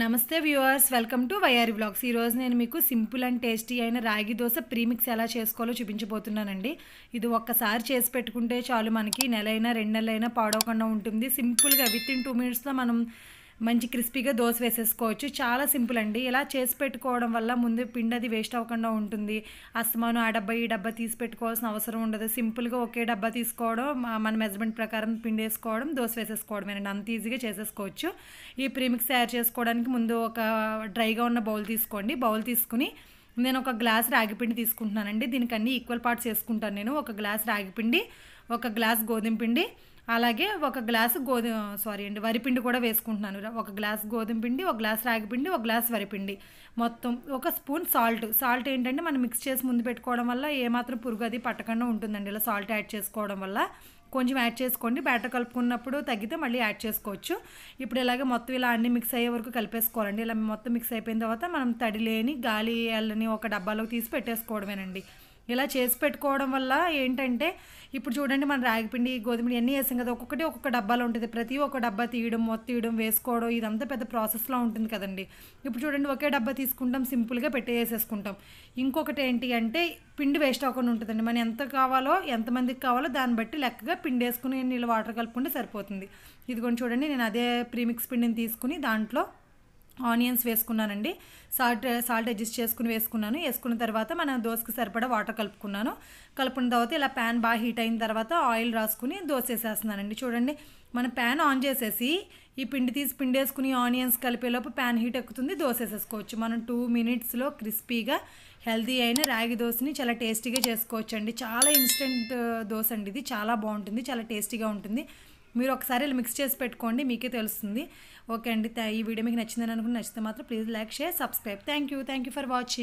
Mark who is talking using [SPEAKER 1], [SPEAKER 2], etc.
[SPEAKER 1] నమస్తే viewers welcome to YR blogs ఈరోజు నేను మీకు సింపుల్ అండ్ టేస్టీ అయిన రాగి దోశ ప్రీమిక్స్ ఎలా చేసుకోవాలో చూపించబోతున్నానండి ఇది ఒక్కసారి చేసి పెట్టుకుంటే చాలు మనకి నెలైనా రెండు నెలలైనా పాడవకుండా ఉంటుంది సింపుల్గా విత్ ఇన్ టూ మినిట్స్లో మనం మంచి క్రిస్పీగా దోశ వేసేసుకోవచ్చు చాలా సింపుల్ అండి ఇలా చేసి పెట్టుకోవడం వల్ల ముందు పిండి అది వేస్ట్ అవ్వకుండా ఉంటుంది అస్తమానం ఆ డబ్బా ఈ డబ్బా తీసి పెట్టుకోవాల్సిన అవసరం ఉండదు సింపుల్గా ఒకే డబ్బా తీసుకోవడం మన మెజర్మెంట్ ప్రకారం పిండి వేసుకోవడం దోశ అండి అంత ఈజీగా చేసేసుకోవచ్చు ఈ ప్రీమిక్స్ తయారు చేసుకోవడానికి ముందు ఒక డ్రైగా ఉన్న బౌల్ తీసుకోండి బౌల్ తీసుకుని నేను ఒక గ్లాస్ రాగిపిండి తీసుకుంటున్నానండి దీనికన్నీ ఈక్వల్ పార్ట్స్ వేసుకుంటాను నేను ఒక గ్లాస్ రాగిపిండి ఒక గ్లాస్ గోధుమ పిండి అలాగే ఒక గ్లాసు గోధుమ సారీ అండి వరిపిండి కూడా వేసుకుంటున్నాను ఒక గ్లాస్ గోధుమ పిండి ఒక గ్లాస్ రాగి పిండి ఒక గ్లాస్ వరిపిండి మొత్తం ఒక స్పూన్ సాల్ట్ సాల్ట్ ఏంటంటే మనం మిక్స్ చేసి ముందు పెట్టుకోవడం వల్ల ఏమాత్రం పురుగు అది పట్టకుండా ఉంటుందండి ఇలా సాల్ట్ యాడ్ చేసుకోవడం వల్ల కొంచెం యాడ్ చేసుకోండి బ్యాటర్ కలుపుకున్నప్పుడు తగ్గితే మళ్ళీ యాడ్ చేసుకోవచ్చు ఇప్పుడు ఇలాగే మొత్తం ఇలా అన్ని మిక్స్ అయ్యే వరకు కలిపేసుకోవాలండి ఇలా మొత్తం మిక్స్ అయిపోయిన తర్వాత మనం తడి లేని గాలి ఎల్లని ఒక డబ్బాలోకి తీసి పెట్టేసుకోవడమేనండి ఇలా చేసి పెట్టుకోవడం వల్ల ఏంటంటే ఇప్పుడు చూడండి మన రాగిపిండి గోధుమపిండి అన్నీ వేసాం కదా ఒక్కొక్కటి ఒక్కొక్క డబ్బాలో ఉంటుంది ప్రతి ఒక్క డబ్బా తీయడం మొత్తం తీయడం వేసుకోవడం ఇదంతా పెద్ద ప్రాసెస్లో ఉంటుంది కదండి ఇప్పుడు చూడండి ఒకే డబ్బా తీసుకుంటాం సింపుల్గా పెట్టేసేసుకుంటాం ఇంకొకటి ఏంటి అంటే పిండి వేస్ట్ అవ్వకుండా ఉంటుందండి మనం ఎంత కావాలో ఎంతమందికి కావాలో దాన్ని బట్టి లెక్కగా పిండి వేసుకుని నీళ్ళు వాటర్ కలుపుకుంటే సరిపోతుంది ఇది కొన్ని చూడండి నేను అదే ప్రీమిక్స్ పిండిని తీసుకుని దాంట్లో ఆనియన్స్ వేసుకున్నానండి సాల్ట్ సాల్ట్ అడ్జస్ట్ చేసుకుని వేసుకున్నాను వేసుకున్న తర్వాత మనం దోశకి సరిపడా వాటర్ కలుపుకున్నాను కలుపుకున్న తర్వాత ఇలా ప్యాన్ బాగా హీట్ అయిన తర్వాత ఆయిల్ రాసుకుని దోశ వేసేస్తున్నానండి చూడండి మనం ప్యాన్ ఆన్ చేసేసి ఈ పిండి తీసి పిండి వేసుకుని ఆనియన్స్ కలిపేలోపు ప్యాన్ హీట్ ఎక్కుతుంది దోశ వేసేసుకోవచ్చు మనం టూ మినిట్స్లో క్రిస్పీగా హెల్తీ అయిన రాగి దోశని చాలా టేస్టీగా చేసుకోవచ్చు చాలా ఇన్స్టెంట్ దోశ అండి ఇది చాలా బాగుంటుంది చాలా టేస్టీగా ఉంటుంది మీరు ఒకసారి ఇలా మిక్స్ చేసి పెట్టుకోండి మీకే తెలుస్తుంది ఓకే అండి ఈ వీడియో మీకు నచ్చిందని అనుకుని నచ్చితే మాత్రం please like share subscribe thank you thank you for watching